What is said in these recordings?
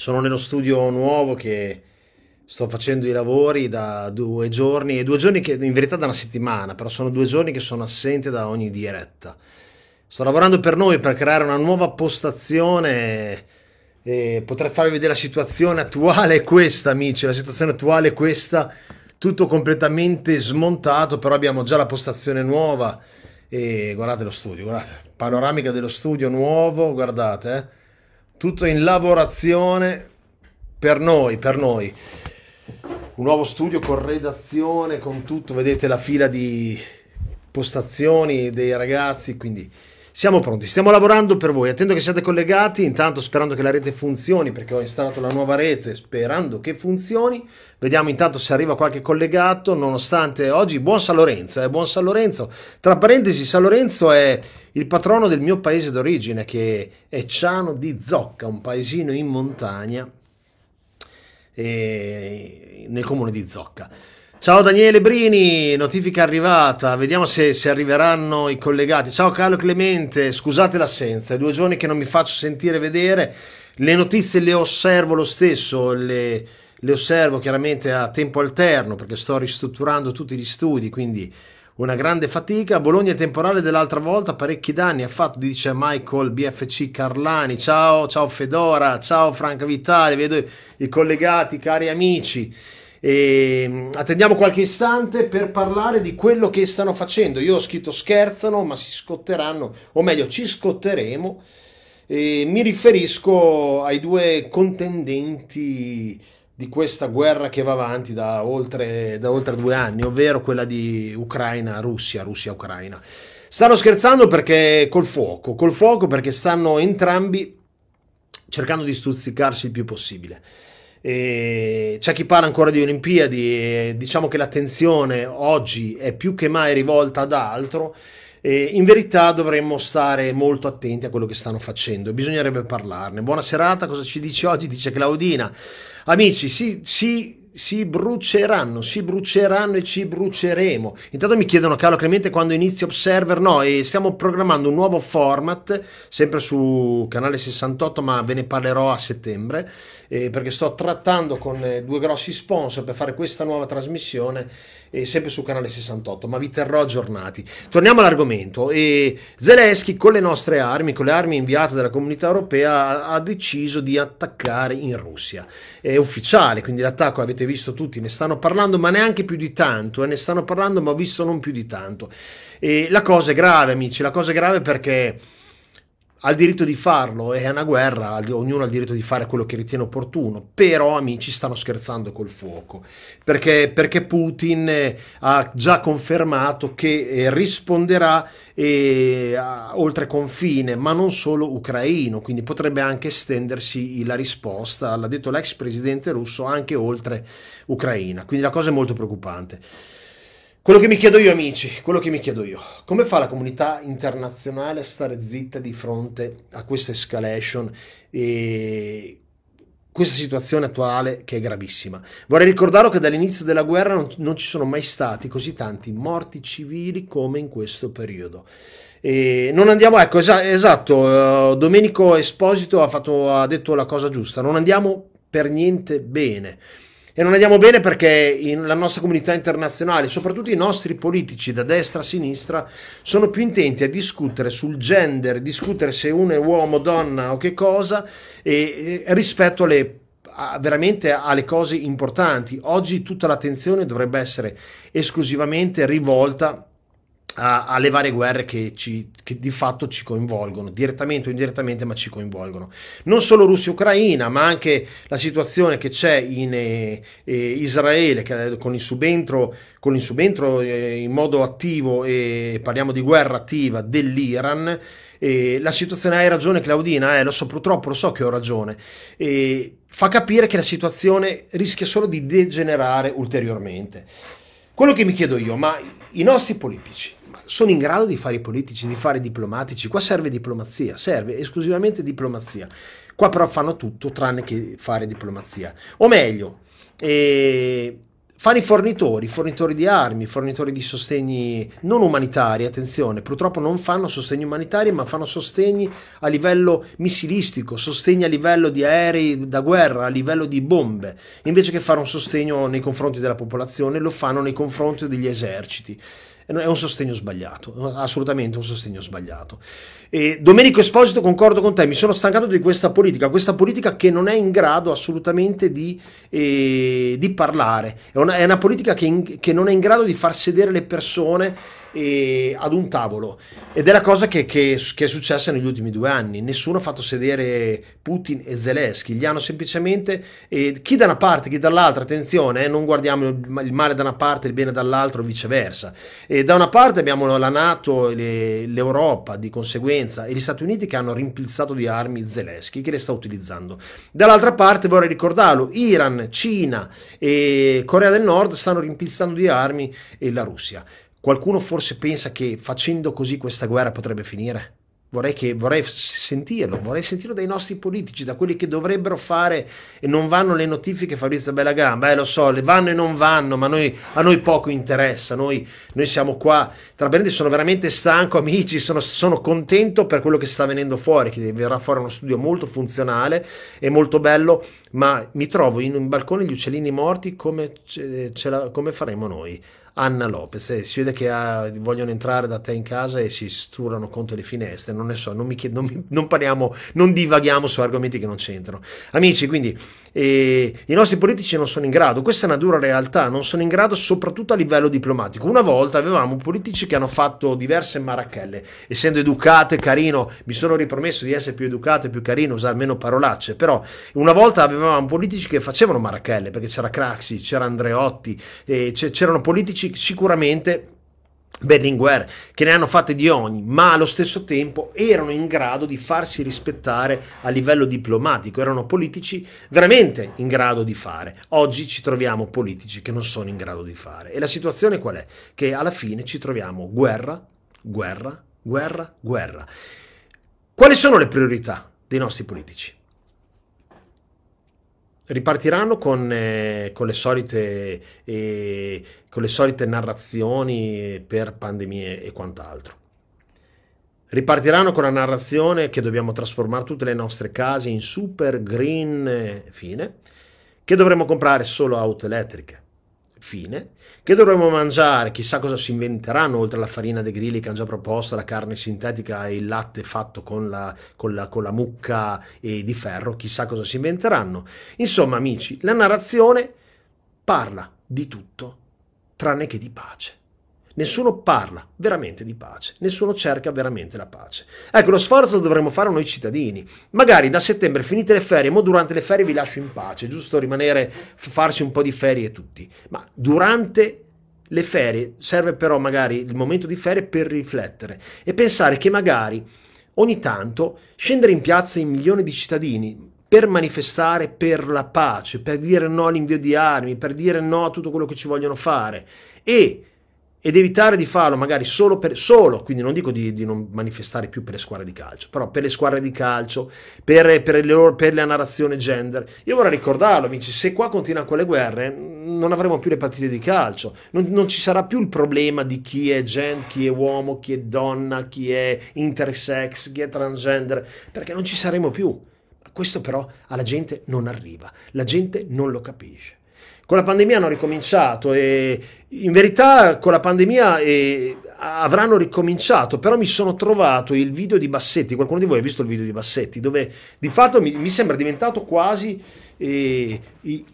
Sono nello studio nuovo che sto facendo i lavori da due giorni, e due giorni che in verità da una settimana, però sono due giorni che sono assente da ogni diretta. Sto lavorando per noi per creare una nuova postazione e potrei farvi vedere la situazione attuale è questa, amici, la situazione attuale è questa, tutto completamente smontato, però abbiamo già la postazione nuova e guardate lo studio, guardate, panoramica dello studio nuovo, guardate, eh tutto in lavorazione per noi, per noi. Un nuovo studio con redazione, con tutto, vedete la fila di postazioni dei ragazzi, quindi siamo pronti, stiamo lavorando per voi, attendo che siate collegati, intanto sperando che la rete funzioni perché ho installato la nuova rete, sperando che funzioni, vediamo intanto se arriva qualche collegato, nonostante oggi buon San Lorenzo, eh, buon San Lorenzo, tra parentesi San Lorenzo è il patrono del mio paese d'origine che è Ciano di Zocca, un paesino in montagna eh, nel comune di Zocca. Ciao Daniele Brini, notifica arrivata, vediamo se, se, arriveranno i collegati. Ciao Carlo Clemente, scusate l'assenza, è due giorni che non mi faccio sentire vedere, le notizie le osservo lo stesso, le, le osservo chiaramente a tempo alterno perché sto ristrutturando tutti gli studi, quindi una grande fatica. Bologna temporale dell'altra volta, parecchi danni ha fatto, dice Michael BFC Carlani. Ciao, ciao Fedora, ciao Franca Vitale, vedo i collegati, cari amici. E ehm, attendiamo qualche istante per parlare di quello che stanno facendo. Io ho scritto scherzano, ma si scotteranno, o meglio, ci scotteremo. E mi riferisco ai due contendenti di questa guerra che va avanti da oltre, da oltre due anni, ovvero quella di Ucraina-Russia, Russia-Ucraina. Stanno scherzando perché col fuoco, col fuoco perché stanno entrambi cercando di stuzzicarsi il più possibile. E c'è chi parla ancora di Olimpiadi, diciamo che l'attenzione oggi è più che mai rivolta ad altro. E in verità dovremmo stare molto attenti a quello che stanno facendo, bisognerebbe parlarne. Buona serata, cosa ci dici oggi? Dice Claudina. Amici, si, si, si bruceranno, si bruceranno e ci bruceremo. Intanto mi chiedono, Carlo Clemente, quando inizia Observer? No, e stiamo programmando un nuovo format, sempre su canale 68, ma ve ne parlerò a settembre eh, perché sto trattando con eh, due grossi sponsor per fare questa nuova trasmissione eh, sempre su canale 68, ma vi terrò aggiornati. Torniamo all'argomento. E Zelensky con le nostre armi, con le armi inviate dalla comunità europea, ha deciso di attaccare in Russia. È ufficiale, quindi l'attacco avete visto tutti, ne stanno parlando, ma neanche più di tanto, eh, ne stanno parlando, ma ho visto non più di tanto. E la cosa è grave, amici, la cosa è grave perché ha il diritto di farlo, è una guerra, ognuno ha il diritto di fare quello che ritiene opportuno, però amici stanno scherzando col fuoco, perché, perché Putin eh, ha già confermato che eh, risponderà e, oltre confine, ma non solo ucraino, quindi potrebbe anche estendersi la risposta, l'ha detto l'ex presidente russo, anche oltre Ucraina, quindi la cosa è molto preoccupante. Quello che mi chiedo io, amici, quello che mi chiedo io, come fa la comunità internazionale a stare zitta di fronte a questa escalation e questa situazione attuale che è gravissima? Vorrei ricordarlo che dall'inizio della guerra non, non ci sono mai stati così tanti morti civili come in questo periodo. E non andiamo, ecco, es- esatto, uh, Domenico Esposito ha, fatto, ha detto la cosa giusta, non andiamo per niente bene e non andiamo bene perché la nostra comunità internazionale, soprattutto i nostri politici da destra a sinistra, sono più intenti a discutere sul gender, discutere se uno è uomo, donna o che cosa, e, e, rispetto alle, a, veramente alle cose importanti. Oggi tutta l'attenzione dovrebbe essere esclusivamente rivolta a, alle varie guerre che, ci, che, di fatto ci coinvolgono, direttamente o indirettamente, ma ci coinvolgono. Non solo Russia-Ucraina, e ma anche la situazione che c'è in eh, eh Israele che, eh, con il subentro, con il subentro eh, in modo attivo, e parliamo di guerra attiva, dell'Iran. la situazione hai ragione Claudina, eh, lo so purtroppo, lo so che ho ragione, e fa capire che la situazione rischia solo di degenerare ulteriormente. Quello che mi chiedo io, ma i nostri politici sono in grado di fare i politici, di fare i diplomatici. Qua serve diplomazia, serve esclusivamente diplomazia. Qua però fanno tutto tranne che fare diplomazia. O meglio, eh, fanno i fornitori, fornitori di armi, fornitori di sostegni non umanitari, attenzione, purtroppo non fanno sostegni umanitari, ma fanno sostegni a livello missilistico, sostegni a livello di aerei da guerra, a livello di bombe, invece che fare un sostegno nei confronti della popolazione, lo fanno nei confronti degli eserciti è un sostegno sbagliato, assolutamente un sostegno sbagliato. E Domenico Esposito, concordo con te, mi sono stancato di questa politica, questa politica che non è in grado assolutamente di, eh, di parlare, è una, è una politica che, in, che non è in grado di far sedere le persone e, ad un tavolo. Ed è la cosa che, che, che, è successa negli ultimi due anni. Nessuno ha fatto sedere Putin e Zelensky, gli hanno semplicemente eh, chi da una parte, chi dall'altra. Attenzione, eh, non guardiamo il male da una parte, il bene dall'altra o viceversa. E da una parte abbiamo la Nato, le, l'Europa di conseguenza e gli Stati Uniti che hanno rimpilzato di armi Zelensky che le sta utilizzando. Dall'altra parte vorrei ricordarlo, Iran, Cina e Corea del Nord stanno rimpilzando di armi la Russia. Qualcuno forse pensa che facendo così questa guerra potrebbe finire? Vorrei, che, vorrei sentirlo, vorrei sentirlo dai nostri politici, da quelli che dovrebbero fare e non vanno le notifiche Fabrizio Bellagamba, eh lo so, le vanno e non vanno, ma noi, a noi poco interessa, noi, noi siamo qua, tra Benedetti sono veramente stanco amici, sono, sono, contento per quello che sta venendo fuori, che verrà fuori uno studio molto funzionale e molto bello, ma mi trovo in un balcone gli uccellini morti come, ce, ce la, come faremo noi Anna Lopez, eh, si vede che ha, ah, vogliono entrare da te in casa e si sturano contro le finestre, non ne so, non, mi chied- non, mi, non parliamo, non divaghiamo su argomenti che non c'entrano. Amici, quindi eh, i nostri politici non sono in grado, questa è una dura realtà, non sono in grado soprattutto a livello diplomatico. Una volta avevamo politici che hanno fatto diverse marachelle, essendo educato e carino, mi sono ripromesso di essere più educato e più carino, usare meno parolacce, però una volta avevamo politici che facevano marachelle, perché c'era Craxi, c'era Andreotti, eh, c'erano politici sic- sicuramente Berlinguer, che ne hanno fatte di ogni, ma allo stesso tempo erano in grado di farsi rispettare a livello diplomatico, erano politici veramente in grado di fare. Oggi ci troviamo politici che non sono in grado di fare. E la situazione qual è? Che alla fine ci troviamo guerra, guerra, guerra, guerra. Quali sono le priorità dei nostri politici? ripartiranno con, eh, con, le solite, eh, con, le solite, narrazioni per pandemie e quant'altro. Ripartiranno con la narrazione che dobbiamo trasformare tutte le nostre case in super green eh, fine, che dovremo comprare solo auto elettriche fine, che dovremmo mangiare, chissà cosa si inventeranno oltre alla farina dei grilli che hanno già proposto, la carne sintetica e il latte fatto con la, con la, con la mucca di ferro, chissà cosa si inventeranno. Insomma amici, la narrazione parla di tutto tranne che di pace. Nessuno parla veramente di pace, nessuno cerca veramente la pace. Ecco, lo sforzo lo dovremmo fare noi cittadini. Magari da settembre finite le ferie, mo durante le ferie vi lascio in pace, giusto rimanere, farci un po' di ferie tutti. Ma durante le ferie serve però magari il momento di ferie per riflettere e pensare che magari ogni tanto scendere in piazza in milioni di cittadini per manifestare per la pace, per dire no all'invio di armi, per dire no a tutto quello che ci vogliono fare e ed evitare di farlo magari solo per solo, quindi non dico di, di, non manifestare più per le squadre di calcio, però per le squadre di calcio, per, per, le, per la narrazione gender. Io vorrei ricordarlo, amici, se qua continua con le guerre non avremo più le partite di calcio, non, non ci sarà più il problema di chi è gender, chi è uomo, chi è donna, chi è intersex, chi è transgender, perché non ci saremo più. Questo però alla gente non arriva, la gente non lo capisce. Con la pandemia hanno ricominciato e in verità con la pandemia eh, avranno ricominciato, però mi sono trovato il video di Bassetti, qualcuno di voi ha visto il video di Bassetti, dove di fatto mi, mi sembra diventato quasi eh, i,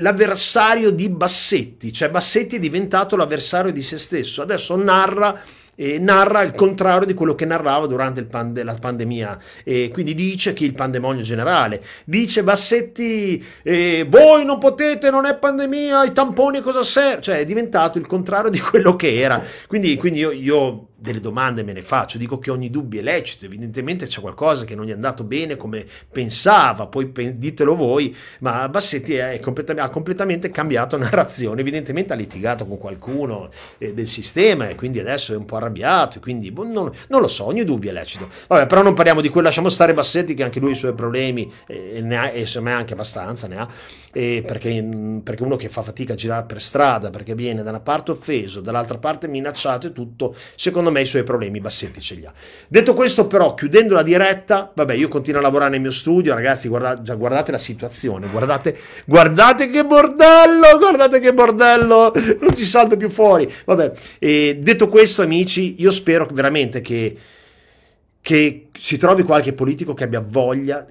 l'avversario di Bassetti, cioè Bassetti è diventato l'avversario di se stesso, adesso narra eh, narra il contrario di quello che narrava durante pande- la pandemia. Eh, quindi dice che il pandemonio generale. Dice Bassetti, eh, voi non potete, non è pandemia, i tamponi cosa servono? Cioè è diventato il contrario di quello che era. Quindi, quindi io, io delle domande me ne faccio, dico che ogni dubbio è lecito, evidentemente c'è qualcosa che non gli è andato bene come pensava, poi pe- ditelo voi, ma Bassetti completam- ha completamente cambiato narrazione, evidentemente ha litigato con qualcuno eh, del sistema e quindi adesso è un po' arrabbiato, quindi boh, non, non, lo so, ogni dubbio è lecito. Vabbè, però non parliamo di quello, lasciamo stare Bassetti che anche lui ha i suoi problemi eh, e ne ha, e secondo me anche abbastanza ne ha, eh, perché, mm, perché uno che fa fatica a girare per strada, perché viene da una parte offeso, dall'altra parte minacciato e tutto, secondo me secondo me i suoi problemi Bassetti ce li ha. Detto questo però, chiudendo la diretta, vabbè, io continuo a lavorare nel mio studio, ragazzi, guarda, guardate la situazione, guardate, guardate che bordello, guardate che bordello, non ci salto più fuori. Vabbè, e detto questo amici, io spero veramente che, che si trovi qualche politico che abbia voglia,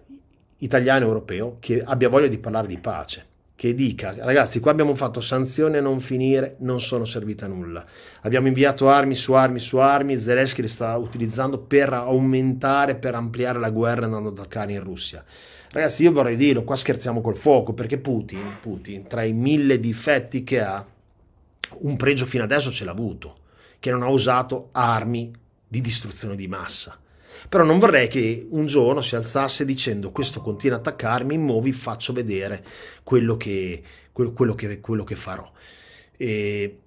italiano e europeo, che abbia voglia di parlare di pace che dica ragazzi qua abbiamo fatto sanzioni a non finire non sono servite a nulla abbiamo inviato armi su armi su armi Zelensky le sta utilizzando per aumentare per ampliare la guerra andando ad attaccare in Russia ragazzi io vorrei dirlo qua scherziamo col fuoco perché Putin, Putin tra i mille difetti che ha un pregio fino adesso ce l'ha avuto che non ha usato armi di distruzione di massa però non vorrei che un giorno si alzasse dicendo questo continua a attaccarmi, mo vi faccio vedere quello che, quello, quello che, quello che farò. E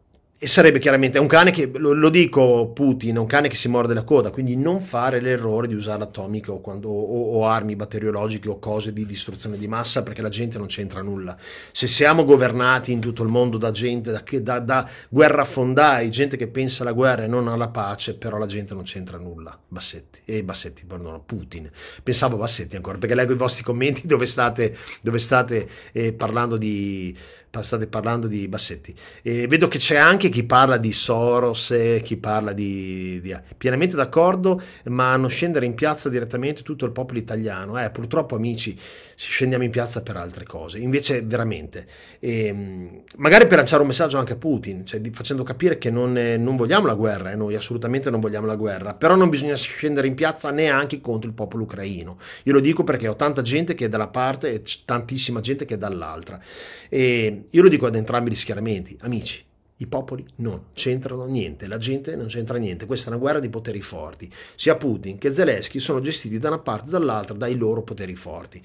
e sarebbe chiaramente un cane che, lo, lo, dico Putin, è un cane che si morde la coda, quindi non fare l'errore di usare l'atomica o, quando, o, o armi batteriologiche o cose di distruzione di massa perché la gente non c'entra nulla. Se siamo governati in tutto il mondo da gente, da, da, da guerrafondai, gente che pensa alla guerra e non alla pace, però la gente non c'entra nulla. Bassetti, e Bassetti, perdono, Putin. Pensavo Bassetti ancora, perché leggo i vostri commenti dove state, dove state eh, parlando di state parlando di Bassetti. E vedo che c'è anche chi parla di Soros, chi parla di, di... Pienamente d'accordo, ma non scendere in piazza direttamente tutto il popolo italiano. Eh, purtroppo, amici, scendiamo in piazza per altre cose. Invece, veramente, ehm, magari per lanciare un messaggio anche a Putin, cioè, di, facendo capire che non, eh, non vogliamo la guerra, eh, noi assolutamente non vogliamo la guerra, però non bisogna scendere in piazza neanche contro il popolo ucraino. Io lo dico perché ho tanta gente che è dalla parte e tantissima gente che è dall'altra. E ehm, io lo dico ad entrambi gli schieramenti, amici. I popoli non c'entrano niente, la gente non c'entra niente, questa è una guerra di poteri forti. Sia Putin che Zelensky sono gestiti da una parte e dall'altra dai loro poteri forti.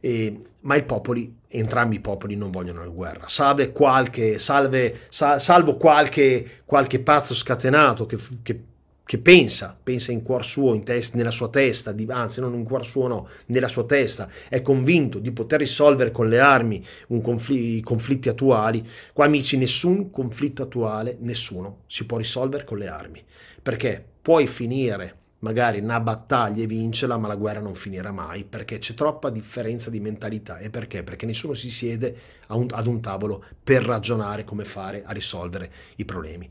E, ma i popoli, entrambi i popoli non vogliono la guerra, salve qualche, salve, sal, salvo qualche, qualche, pazzo scatenato che, che, che, pensa, pensa in cuor suo, in test, nella sua testa, di, anzi non in cuor suo no, nella sua testa, è convinto di poter risolvere con le armi confl- i conflitti attuali. Qua amici, nessun conflitto attuale, nessuno si può risolvere con le armi, perché puoi finire magari una battaglia e vincerla, ma la guerra non finirà mai, perché c'è troppa differenza di mentalità. E perché? Perché nessuno si siede un, ad un tavolo per ragionare come fare a risolvere i problemi.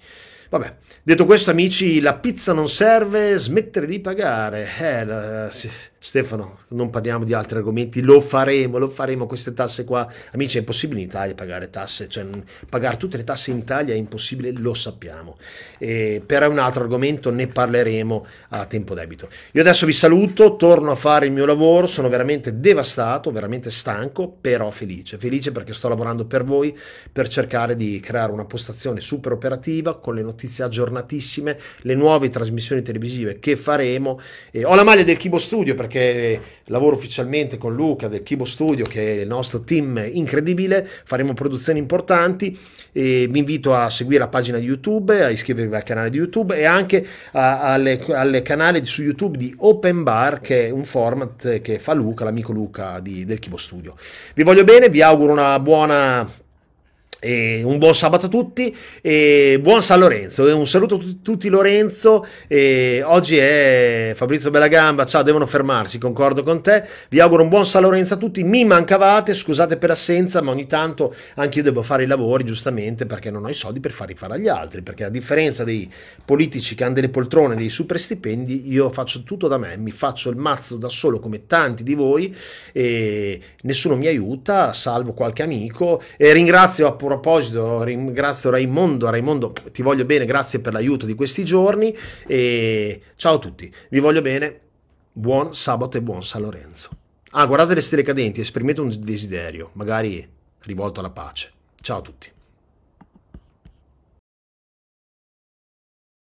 Vabbè, detto questo amici, la pizza non serve, smettere di pagare. Eh, la, sì, Stefano, non parliamo di altri argomenti, lo faremo, lo faremo, queste tasse qua. Amici, è impossibile in Italia pagare tasse, cioè pagare tutte le tasse in Italia è impossibile, lo sappiamo. E per un altro argomento ne parleremo a tempo debito. Io adesso vi saluto, torno a fare il mio lavoro, sono veramente devastato, veramente stanco, però felice, felice perché sto sto lavorando per voi per cercare di creare una postazione super operativa con le notizie aggiornatissime, le nuove trasmissioni televisive che faremo. Eh, ho la maglia del Kibo Studio perché lavoro ufficialmente con Luca del Kibo Studio che è il nostro team incredibile, faremo produzioni importanti e vi invito a seguire la pagina di YouTube, a iscrivervi al canale di YouTube e anche al canale su YouTube di Open Bar che è un format che fa Luca, l'amico Luca di, del Kibo Studio. Vi voglio bene, vi auguro una buona want to E un buon sabato a tutti e buon San Lorenzo e un saluto a tutti Lorenzo e oggi è Fabrizio Bellagamba ciao devono fermarsi concordo con te vi auguro un buon San Lorenzo a tutti mi mancavate scusate per l'assenza ma ogni tanto anche io devo fare i lavori giustamente perché non ho i soldi per farli fare agli altri perché a differenza dei politici che hanno delle poltrone dei super stipendi io faccio tutto da me mi faccio il mazzo da solo come tanti di voi e nessuno mi aiuta salvo qualche amico e ringrazio appunto proposito ringrazio Raimondo, Raimondo ti voglio bene, grazie per l'aiuto di questi giorni e ciao a tutti, vi voglio bene, buon sabato e buon San Lorenzo. Ah, guardate le stelle cadenti, esprimete un desiderio, magari rivolto alla pace. Ciao a tutti.